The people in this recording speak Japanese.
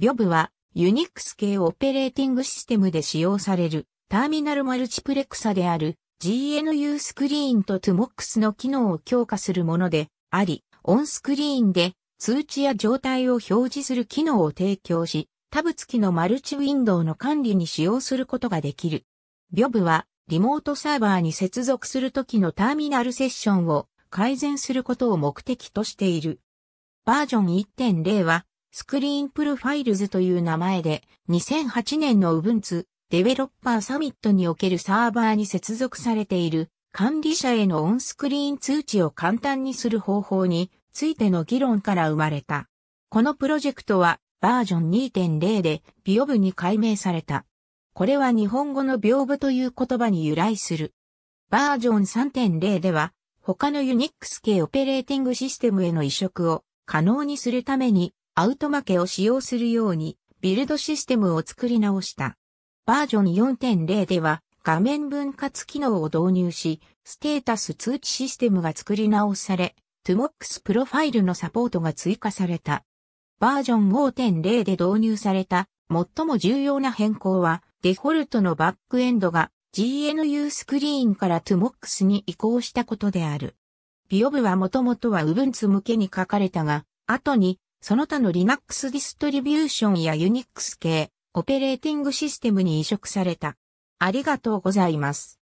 ビョブは、ユニックス系オペレーティングシステムで使用される、ターミナルマルチプレクサである、GNU スクリーンと TMOX の機能を強化するものであり、オンスクリーンで通知や状態を表示する機能を提供し、タブ付きのマルチウィンドウの管理に使用することができる。ビョブはリモートサーバーに接続するときのターミナルセッションを改善することを目的としている。バージョン1.0はスクリーンプロファイルズという名前で2008年の Ubuntu デベロッパーサミットにおけるサーバーに接続されている管理者へのオンスクリーン通知を簡単にする方法についての議論から生まれた。このプロジェクトはバージョン2.0でビオブに改名された。これは日本語の屏風という言葉に由来する。バージョン3.0では他のユニックス系オペレーティングシステムへの移植を可能にするためにアウト負けを使用するようにビルドシステムを作り直した。バージョン4.0では画面分割機能を導入し、ステータス通知システムが作り直され、TMOX プロファイルのサポートが追加された。バージョン5.0で導入された最も重要な変更は、デフォルトのバックエンドが GNU スクリーンから TMOX に移行したことである。ビオブはもともとは Ubuntu 向けに書かれたが、後にその他の Linux ディストリビューションや Unix 系、オペレーティングシステムに移植された。ありがとうございます。